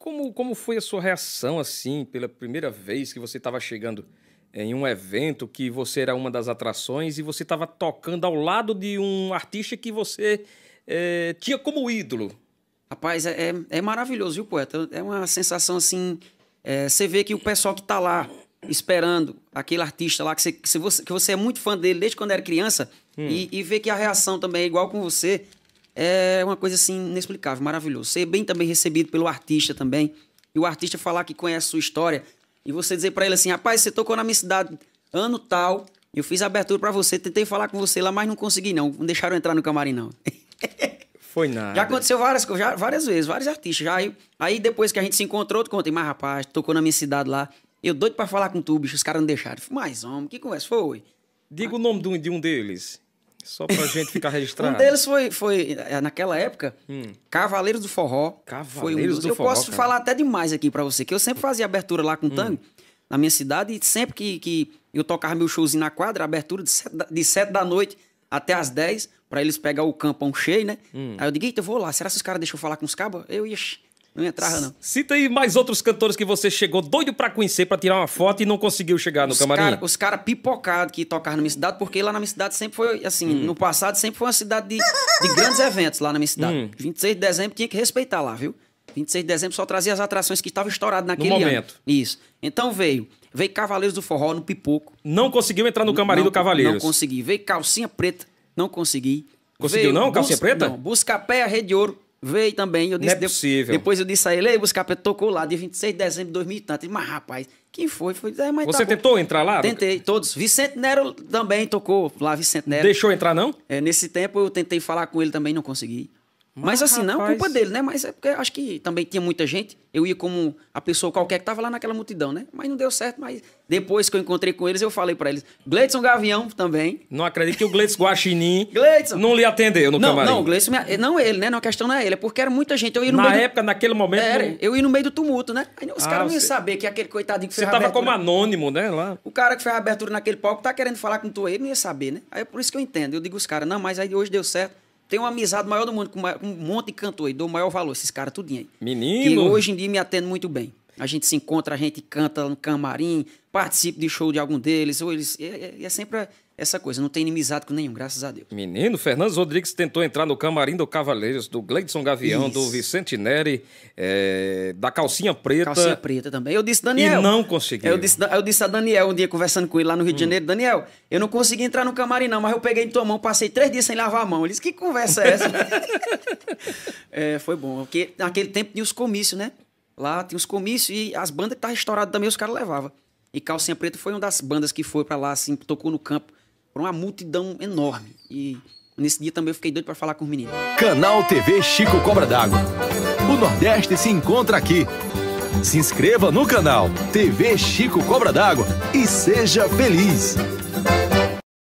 Como, como foi a sua reação, assim, pela primeira vez que você estava chegando em um evento que você era uma das atrações e você estava tocando ao lado de um artista que você é, tinha como ídolo? Rapaz, é, é, é maravilhoso, viu, poeta? É uma sensação, assim... É, você vê que o pessoal que está lá esperando aquele artista lá que você, que você, que você é muito fã dele desde quando era criança hum. e, e vê que a reação também é igual com você é uma coisa assim inexplicável, maravilhoso. Ser bem também recebido pelo artista também. E o artista falar que conhece a sua história e você dizer para ele assim: "Rapaz, você tocou na minha cidade ano tal, eu fiz a abertura para você, tentei falar com você lá, mas não consegui não, não deixaram entrar no camarim não". Foi nada. Já aconteceu várias já, várias vezes, vários artistas. Já aí, aí depois que a gente se encontrou, tu contei, mas rapaz, tocou na minha cidade lá. Eu doido para falar com tu, bicho, os caras não deixaram. Falei, mas homem, que conversa foi? Diga ah. o nome de um, de um deles. Só pra gente ficar registrado. um deles foi, foi eh, naquela época, hum. Cavaleiros do Forró. Cavaleiros um do eu Forró. Eu posso cara. falar até demais aqui para você, que eu sempre fazia abertura lá com o hum. Tango, na minha cidade, e sempre que, que eu tocava meu showzinho na quadra, abertura de sete, de sete da noite até as 10, para eles pegar o campão cheio, né? Hum. Aí eu digo, eita, eu vou lá. Será que os caras deixam eu falar com os cabos? Eu, ixi. Não entrava, não. Cita aí mais outros cantores que você chegou doido para conhecer, para tirar uma foto e não conseguiu chegar no camarim. Cara, os caras pipocados que tocaram na minha cidade, porque lá na minha cidade sempre foi, assim, hum. no passado sempre foi uma cidade de, de grandes eventos lá na minha cidade. Hum. 26 de dezembro tinha que respeitar lá, viu? 26 de dezembro só trazia as atrações que estavam estouradas naquele no momento. Ano. Isso. Então veio. Veio Cavaleiros do Forró no Pipoco. Não conseguiu entrar no camarim não, do Cavaleiros. Não consegui. Veio Calcinha Preta. Não consegui. Conseguiu veio, não? Calcinha Preta? Não. Busca Pé, a Rede de Ouro. Veio também. Eu disse, não é possível. Depois eu disse a ele, ei, buscar capetas tocou lá, dia 26 de dezembro de 2000 e tanto. Mas, rapaz, quem foi? foi é, mas Você tá tentou entrar lá? Tentei, todos. Vicente Nero também tocou lá, Vicente Nero. Deixou entrar, não? É, nesse tempo eu tentei falar com ele também, não consegui. Mas, assim, rapaz... não é culpa dele, né? Mas é porque acho que também tinha muita gente. Eu ia como a pessoa qualquer que estava lá naquela multidão, né? Mas não deu certo, mas depois que eu encontrei com eles, eu falei para eles. Gleidson Gavião também. Não acredito que o Gleidson Guaxinim Gleidson. não lhe atendeu no não, camarim. Não, Gleidson, não ele, né? Não, a questão não é ele, é porque era muita gente. Eu ia no Na época, do... naquele momento... Era, não... eu ia no meio do tumulto, né? Aí os ah, caras não iam saber que aquele coitadinho que fez Você tava como anônimo, né? Lá. O cara que fez a abertura naquele palco tá querendo falar com tu, aí não ia saber, né? Aí é por isso que eu entendo. Eu digo os caras, não, mas aí hoje deu certo tenho uma amizade maior do mundo com, um monte de cantor e dou o maior valor, esses caras tudinho aí. Menino! E hoje em dia me atendo muito bem. A gente se encontra, a gente canta no camarim, participa de show de algum deles, ou eles. É, é, é sempre essa coisa. Não tem inimizade com nenhum, graças a Deus. Menino, Fernandes Rodrigues tentou entrar no camarim do Cavaleiros, do Gleidson Gavião, Isso. do Vicente Neri, é, eh, da Calcinha Preta. Calcinha Preta também. Eu disse, Daniel. E não consegui Eu disse, eu disse a Daniel um dia, conversando com ele lá no Rio de hum. Janeiro, Daniel, eu não consegui entrar no camarim não, mas eu peguei em tua mão, passei três dias sem lavar a mão. Ele disse, que conversa é essa? é, foi bom, porque naquele tempo tinha os comícios, né? Lá tinha os comícios e as bandas que estavam estouradas também os caras levavam. E Calcinha Preta foi uma das bandas que foi para lá, assim, tocou no campo por uma multidão enorme. E nesse dia também eu fiquei doido para falar com os meninos. Canal TV Chico Cobra d'Água. O Nordeste se encontra aqui. Se inscreva no canal TV Chico Cobra d'Água e seja feliz.